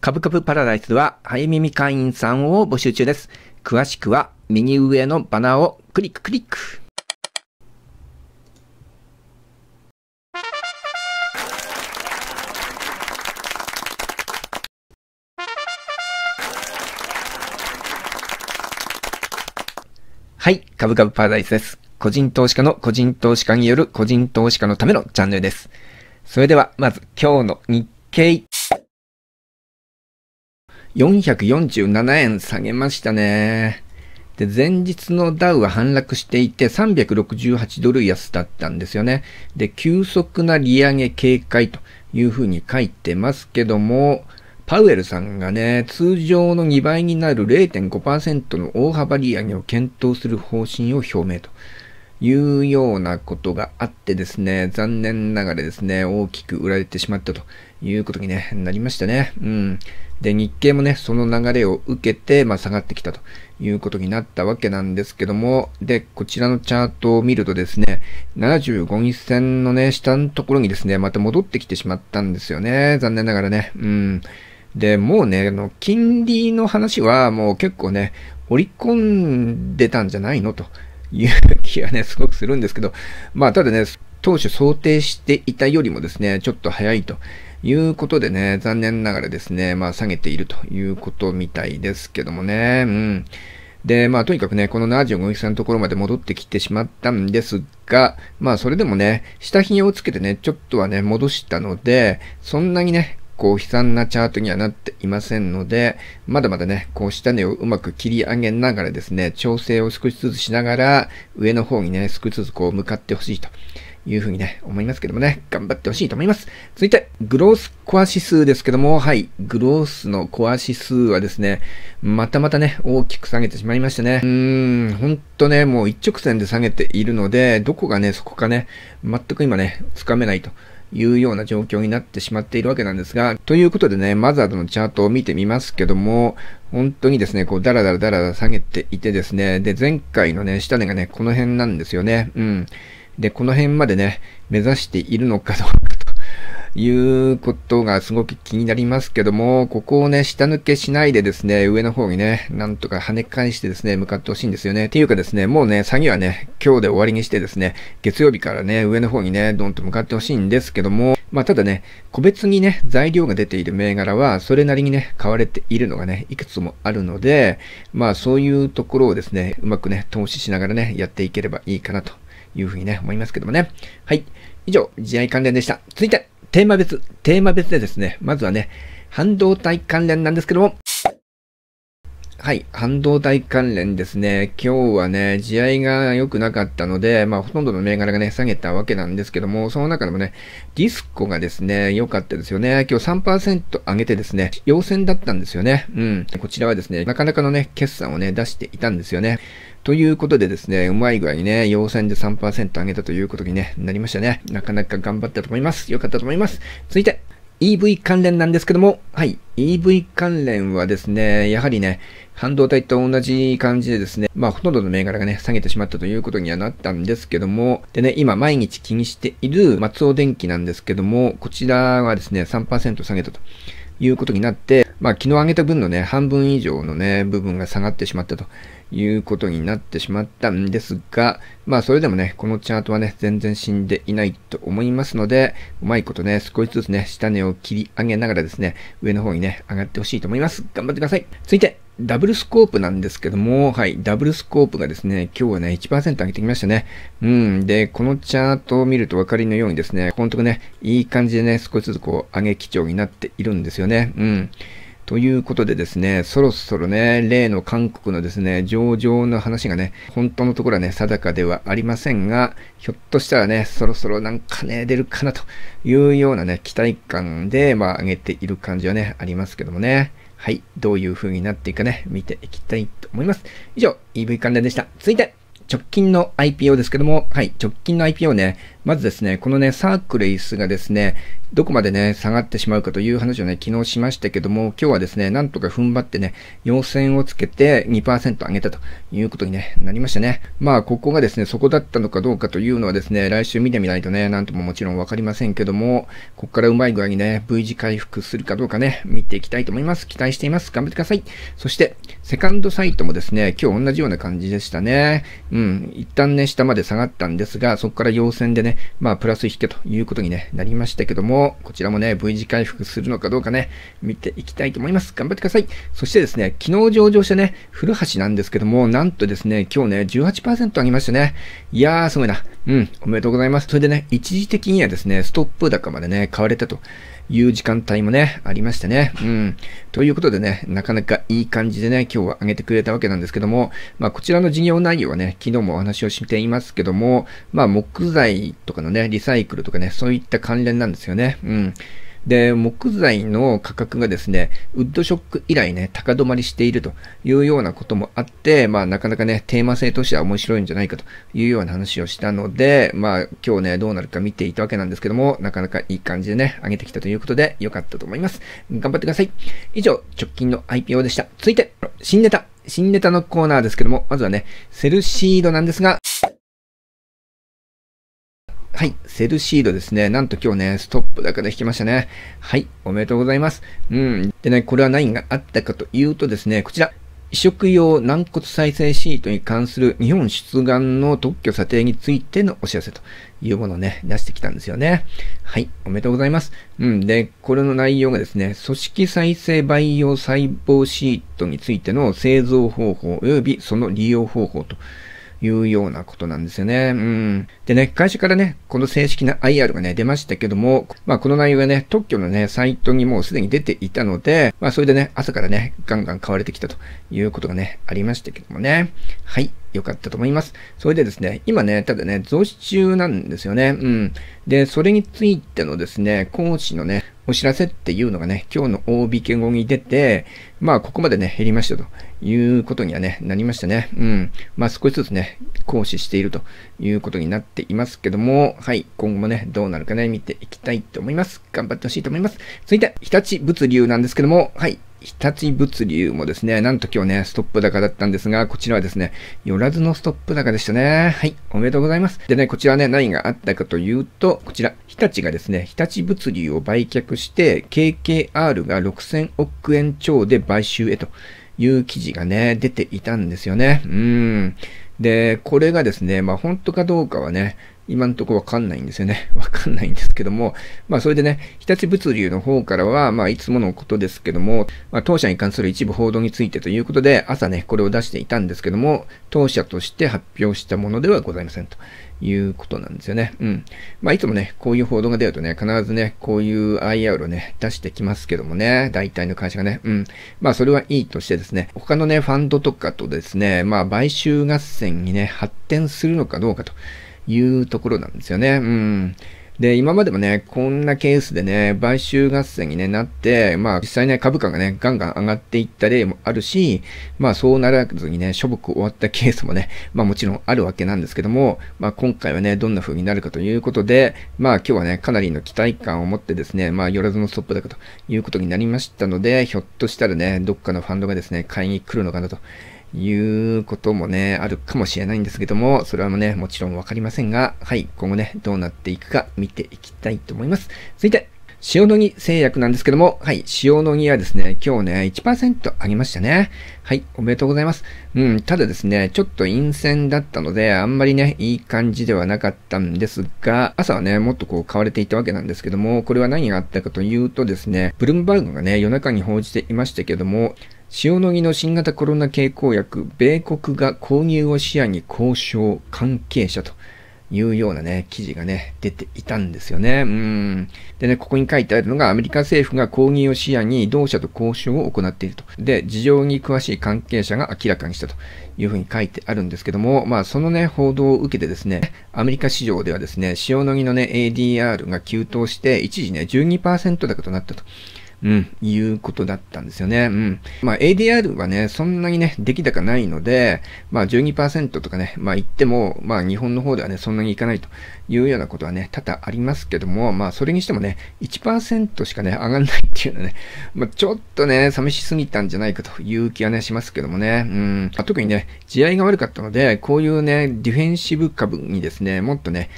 株株パラダイスは、ミ耳会員さんを募集中です。詳しくは、右上のバナーをクリッククリック。はい、株ブパラダイスです。個人投資家の個人投資家による個人投資家のためのチャンネルです。それでは、まず今日の日経。447円下げましたね。で、前日のダウは反落していて368ドル安だったんですよね。で、急速な利上げ警戒というふうに書いてますけども、パウエルさんがね、通常の2倍になる0.5%の大幅利上げを検討する方針を表明というようなことがあってですね、残念ながらですね、大きく売られてしまったということに、ね、なりましたね。うん。で、日経もね、その流れを受けて、まあ、下がってきたということになったわけなんですけども、で、こちらのチャートを見るとですね、75日線のね、下のところにですね、また戻ってきてしまったんですよね。残念ながらね。うん。で、もうね、あの、金利の話はもう結構ね、織り込んでたんじゃないのという気がね、すごくするんですけど、まあ、ただね、当初想定していたよりもですね、ちょっと早いということでね、残念ながらですね、まあ、下げているということみたいですけどもね、うん。で、まあ、とにかくね、この75日さんのところまで戻ってきてしまったんですが、まあ、それでもね、下品をつけてね、ちょっとはね、戻したので、そんなにね、構悲惨なチャートにはなっていませんので、まだまだね、こう下値をうまく切り上げながらですね、調整を少しずつしながら、上の方にね、少しずつこう向かってほしいというふうにね、思いますけどもね、頑張ってほしいと思います。続いて、グロースコア指数ですけども、はい、グロースのコア指数はですね、またまたね、大きく下げてしまいましたね。うーん、ほんとね、もう一直線で下げているので、どこがね、そこかね、全く今ね、つかめないと。いうような状況になってしまっているわけなんですが、ということでね、マザードのチャートを見てみますけども、本当にですね、こう、ダラダラダラダ下げていてですね、で、前回のね、下値がね、この辺なんですよね。うん。で、この辺までね、目指しているのかどうかいうことがすごく気になりますけども、ここをね、下抜けしないでですね、上の方にね、なんとか跳ね返してですね、向かってほしいんですよね。っていうかですね、もうね、詐欺はね、今日で終わりにしてですね、月曜日からね、上の方にね、ドンと向かってほしいんですけども、まあ、ただね、個別にね、材料が出ている銘柄は、それなりにね、買われているのがね、いくつもあるので、まあ、そういうところをですね、うまくね、投資しながらね、やっていければいいかなというふうにね、思いますけどもね。はい。以上、試合関連でした。続いてテーマ別、テーマ別でですね、まずはね、半導体関連なんですけども、はい、半導体関連ですね。今日はね、地合が良くなかったので、まあ、ほとんどの銘柄がね、下げたわけなんですけども、その中でもね、ディスコがですね、良かったですよね。今日3%上げてですね、陽線だったんですよね。うん。こちらはですね、なかなかのね、決算をね、出していたんですよね。ということでですね、うまい具合にね、要線で3%上げたということに、ね、なりましたね。なかなか頑張ったと思います。よかったと思います。続いて、EV 関連なんですけども、はい、EV 関連はですね、やはりね、半導体と同じ感じでですね、まあほとんどの銘柄がね、下げてしまったということにはなったんですけども、でね、今毎日気にしている松尾電機なんですけども、こちらはですね、3%下げたということになって、まあ昨日上げた分のね、半分以上のね、部分が下がってしまったということになってしまったんですが、まあそれでもね、このチャートはね、全然死んでいないと思いますので、うまいことね、少しずつね、下値を切り上げながらですね、上の方にね、上がってほしいと思います。頑張ってください。続いて、ダブルスコープなんですけども、はい、ダブルスコープがですね、今日はね、1%上げてきましたね。うん、で、このチャートを見ると分かりのようにですね、このとこね、いい感じでね、少しずつこう、上げ基調になっているんですよね。うん。ということでですね、そろそろね、例の韓国のですね、上場の話がね、本当のところはね、定かではありませんが、ひょっとしたらね、そろそろなんかね、出るかなというようなね、期待感で、まあ、上げている感じはね、ありますけどもね。はい、どういう風になっていくかね、見ていきたいと思います。以上、EV 関連でした。続いて、直近の IPO ですけども、はい、直近の IPO ね、まずですね、このね、サークレイスがですね、どこまでね、下がってしまうかという話をね、昨日しましたけども、今日はですね、なんとか踏ん張ってね、要線をつけて2%上げたということに、ね、なりましたね。まあ、ここがですね、そこだったのかどうかというのはですね、来週見てみないとね、なんとももちろんわかりませんけども、ここからうまい具合にね、V 字回復するかどうかね、見ていきたいと思います。期待しています。頑張ってください。そして、セカンドサイトもですね、今日同じような感じでしたね。うん、一旦ね、下まで下がったんですが、そこから要線でね、まあ、プラス引けということに、ね、なりましたけども、こちらもね、V 字回復するのかどうかね、見ていきたいと思います。頑張ってください。そしてですね、昨日上場したね、古橋なんですけども、なんとですね、今日ね、18%上げましたね。いやー、すごいな。うん、おめでとうございます。それでね、一時的にはですね、ストップ高までね、買われたと。いう時間帯もね、ありましてね。うん。ということでね、なかなかいい感じでね、今日は上げてくれたわけなんですけども、まあ、こちらの事業内容はね、昨日もお話をしていますけども、まあ、木材とかのね、リサイクルとかね、そういった関連なんですよね。うん。で、木材の価格がですね、ウッドショック以来ね、高止まりしているというようなこともあって、まあなかなかね、テーマ性としては面白いんじゃないかというような話をしたので、まあ今日ね、どうなるか見ていたわけなんですけども、なかなかいい感じでね、上げてきたということで良かったと思います。頑張ってください。以上、直近の IPO でした。続いて、新ネタ。新ネタのコーナーですけども、まずはね、セルシードなんですが、はい、セルシードですね。なんと今日ね、ストップ高で引きましたね。はい、おめでとうございます。うん。でね、これは何があったかというとですね、こちら、移植用軟骨再生シートに関する日本出願の特許査定についてのお知らせというものをね、出してきたんですよね。はい、おめでとうございます。うん、で、これの内容がですね、組織再生培養細胞シートについての製造方法及びその利用方法というようなことなんですよね。うん。でね、会社からね、この正式な IR がね、出ましたけども、まあこの内容がね、特許のね、サイトにもうすでに出ていたので、まあそれでね、朝からね、ガンガン買われてきたということがね、ありましたけどもね。はい。良かったと思います。それでですね、今ね、ただね、増資中なんですよね。うん。で、それについてのですね、講師のね、お知らせっていうのがね、今日の OB 健語に出て、まあ、ここまでね、減りましたということにはね、なりましたね。うん。まあ、少しずつね、行使しているということになっていますけども、はい、今後もね、どうなるかね、見ていきたいと思います。頑張ってほしいと思います。続いて、日立物流なんですけども、はい、日立物流もですね、なんと今日ね、ストップ高だったんですが、こちらはですね、よらずのストップ高でしたね。はい、おめでとうございます。でね、こちらね、何があったかというと、こちら、日立がですね、日立物流を売却して、KKR が6000億円超で買収へという記事がね、出ていたんですよね。うん。で、これがですね、まあ本当かどうかはね、今のところわかんないんですよね。わかんないんですけども、まあそれでね、日立物流の方からは、まあいつものことですけども、まあ、当社に関する一部報道についてということで、朝ね、これを出していたんですけども、当社として発表したものではございませんと。いうことなんですよね。うん。まあ、いつもね、こういう報道が出るとね、必ずね、こういう IR をね、出してきますけどもね、大体の会社がね、うん。まあ、それはいいとしてですね、他のね、ファンドとかとですね、まあ、買収合戦にね、発展するのかどうかというところなんですよね。うん。で、今までもね、こんなケースでね、買収合戦に、ね、なって、まあ実際ね、株価がね、ガンガン上がっていった例もあるし、まあそうならずにね、処分終わったケースもね、まあもちろんあるわけなんですけども、まあ今回はね、どんな風になるかということで、まあ今日はね、かなりの期待感を持ってですね、まあ寄らずのストップだかということになりましたので、ひょっとしたらね、どっかのファンドがですね、買いに来るのかなと。いうこともね、あるかもしれないんですけども、それはもね、もちろんわかりませんが、はい、今後ね、どうなっていくか見ていきたいと思います。続いて、塩野義製薬なんですけども、はい、塩野義はですね、今日ね、1%上げましたね。はい、おめでとうございます。うん、ただですね、ちょっと陰線だったので、あんまりね、いい感じではなかったんですが、朝はね、もっとこう買われていたわけなんですけども、これは何があったかというとですね、ブルームバーグがね、夜中に報じていましたけども、塩野義の新型コロナ経口薬、米国が購入を視野に交渉関係者というようなね、記事がね、出ていたんですよね。うん。でね、ここに書いてあるのが、アメリカ政府が購入を視野に同社と交渉を行っていると。で、事情に詳しい関係者が明らかにしたというふうに書いてあるんですけども、まあ、そのね、報道を受けてですね、アメリカ市場ではですね、塩野義のね、ADR が急騰して、一時ね、12%高となったと。うん、いうことだったんですよね。うん。まあ ADR はね、そんなにね、出来高ないので、まあ12%とかね、まあ言っても、まあ日本の方ではね、そんなにいかないというようなことはね、多々ありますけども、まあそれにしてもね、1%しかね、上がんないっていうのはね、まあちょっとね、寂しすぎたんじゃないかという気はね、しますけどもね、うん。特にね、地合が悪かったので、こういうね、ディフェンシブ株にですね、もっとね、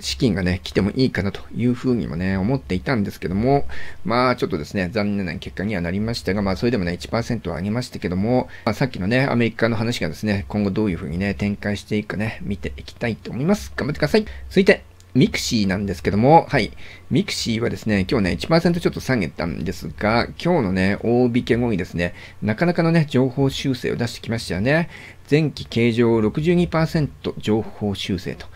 資金がね、来てもいいかなというふうにもね、思っていたんですけども、まあちょっとですね、残念な結果にはなりましたが、まあそれでもね、1%は上げましたけども、まあ、さっきのね、アメリカの話がですね、今後どういうふうにね、展開していくかね、見ていきたいと思います。頑張ってください。続いて、ミクシーなんですけども、はい。ミクシーはですね、今日ね、1%ちょっと下げたんですが、今日のね、大引け後にですね、なかなかのね、情報修正を出してきましたよね。前期計上62%情報修正と。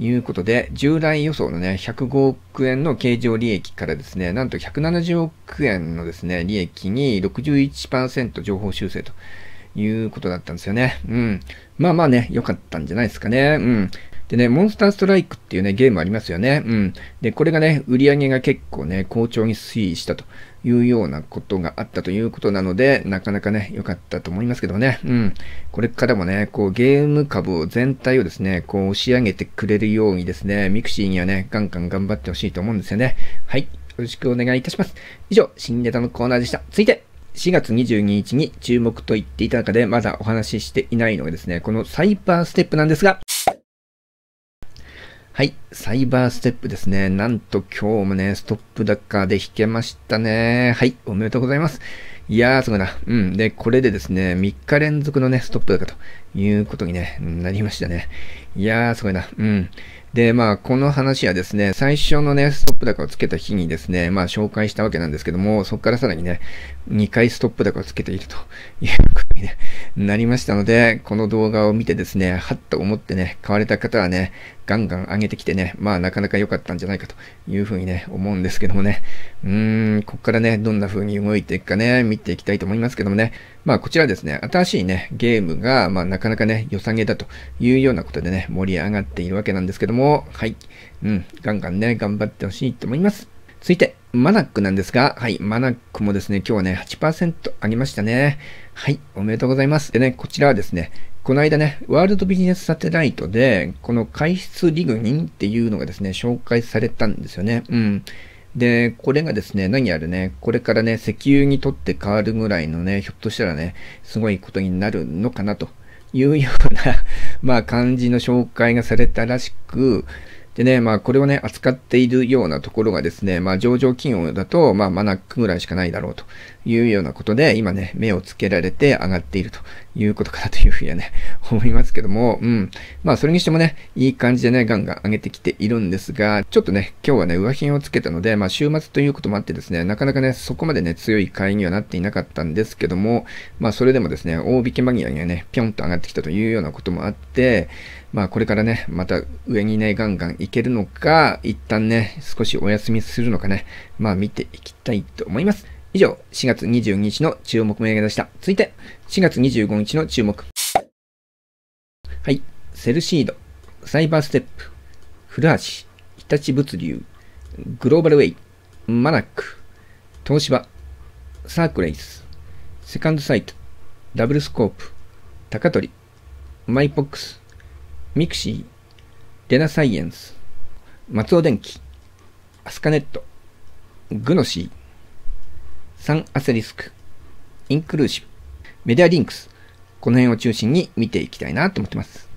いうことで、従来予想のね、105億円の経常利益からですね、なんと170億円のですね、利益に61%情報修正ということだったんですよね。うん。まあまあね、良かったんじゃないですかね。うん。でね、モンスターストライクっていうね、ゲームありますよね。うん。で、これがね、売り上げが結構ね、好調に推移したというようなことがあったということなので、なかなかね、良かったと思いますけどね。うん。これからもね、こう、ゲーム株を全体をですね、こう、押し上げてくれるようにですね、ミクシーにはね、ガンガン頑張ってほしいと思うんですよね。はい。よろしくお願いいたします。以上、新ネタのコーナーでした。続いて、4月22日に注目と言っていた中でまだお話ししていないのがですね、このサイバーステップなんですが、はい。サイバーステップですね。なんと今日もね、ストップ高で弾けましたね。はい。おめでとうございます。いやー、すごいな。うん。で、これでですね、3日連続のね、ストップ高ということに、ね、なりましたね。いやー、すごいな。うん。で、まあ、この話はですね、最初のね、ストップ高をつけた日にですね、まあ、紹介したわけなんですけども、そこからさらにね、2回ストップ高をつけているということに、ね、なりましたので、この動画を見てですね、はっと思ってね、買われた方はね、ガンガン上げてきてね、まあなかなか良かったんじゃないかというふうにね、思うんですけどもね、うーん、こっからね、どんな風に動いていくかね、見ていきたいと思いますけどもね、まあこちらですね、新しいね、ゲームが、まあなかなかね、良さげだというようなことでね、盛り上がっているわけなんですけども、はい、うん、ガンガンね、頑張ってほしいと思います。続いて、マナックなんですが、はい、マナックもですね、今日はね、8%上げましたね。はい、おめでとうございます。でね、こちらはですね、この間ね、ワールドビジネスサテライトで、この海出リグニンっていうのがですね、紹介されたんですよね。うん。で、これがですね、何やらね、これからね、石油にとって変わるぐらいのね、ひょっとしたらね、すごいことになるのかなというような まあ、感じの紹介がされたらしく、でね、まあ、これをね、扱っているようなところがですね、まあ、上場企業だと、まあ、マナックぐらいしかないだろうと。いうようなことで、今ね、目をつけられて上がっているということかなというふうにはね、思いますけども、うん。まあ、それにしてもね、いい感じでね、ガンガン上げてきているんですが、ちょっとね、今日はね、上品をつけたので、まあ、週末ということもあってですね、なかなかね、そこまでね、強い買いにはなっていなかったんですけども、まあ、それでもですね、大引け間際にはね、ぴょんと上がってきたというようなこともあって、まあ、これからね、また上にね、ガンガンいけるのか、一旦ね、少しお休みするのかね、まあ、見ていきたいと思います。以上、4月22日の注目銘柄でした。続いて、4月25日の注目。はい。セルシード、サイバーステップ、フーシ、日立物流、グローバルウェイ、マナック、東芝、サークレイス、セカンドサイト、ダブルスコープ、高取、マイポックス、ミクシー、レナサイエンス、松尾電機、アスカネット、グノシー、3アセリスク、インクルーシブ、メディアリンクス、この辺を中心に見ていきたいなと思ってます。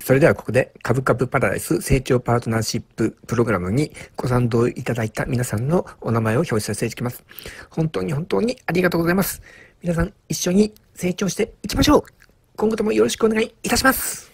それではここで株株パラダイス成長パートナーシッププログラムにご賛同いただいた皆さんのお名前を表示させていきます。本当に本当にありがとうございます。皆さん一緒に成長していきましょう今後ともよろしくお願いいたします